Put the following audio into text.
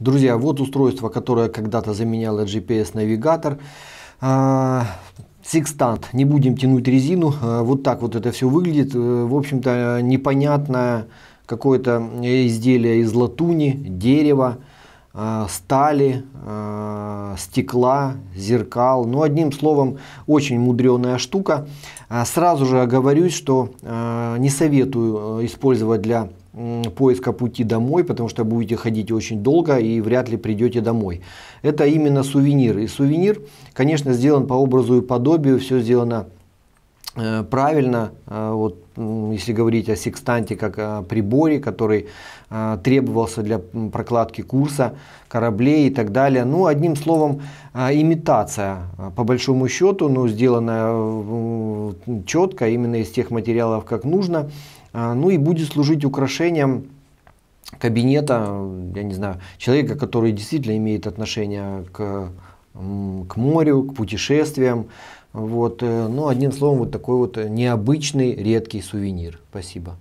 Друзья, вот устройство, которое когда-то заменяло GPS-навигатор. Секстант. Не будем тянуть резину. А, вот так вот это все выглядит. Э, в общем-то, непонятное какое-то э, изделие из латуни, дерева. Э, стали, э, стекла, зеркал. Ну, одним словом, очень мудреная штука. Э, сразу же оговорюсь, что не советую использовать для поиска пути домой, потому что будете ходить очень долго и вряд ли придете домой. Это именно сувенир. И сувенир, конечно, сделан по образу и подобию, все сделано Э, правильно, э, вот, если говорить о секстанте как о приборе, который э, требовался для прокладки курса кораблей и так далее. Ну, одним словом, имитация, по большому счету, ну, сделанная четко, именно из тех материалов, как нужно, ну и будет служить украшением кабинета, я не знаю, человека, который действительно имеет отношение к к морю, к путешествиям. Вот, э, ну, одним словом, вот такой вот необычный, редкий сувенир. Спасибо.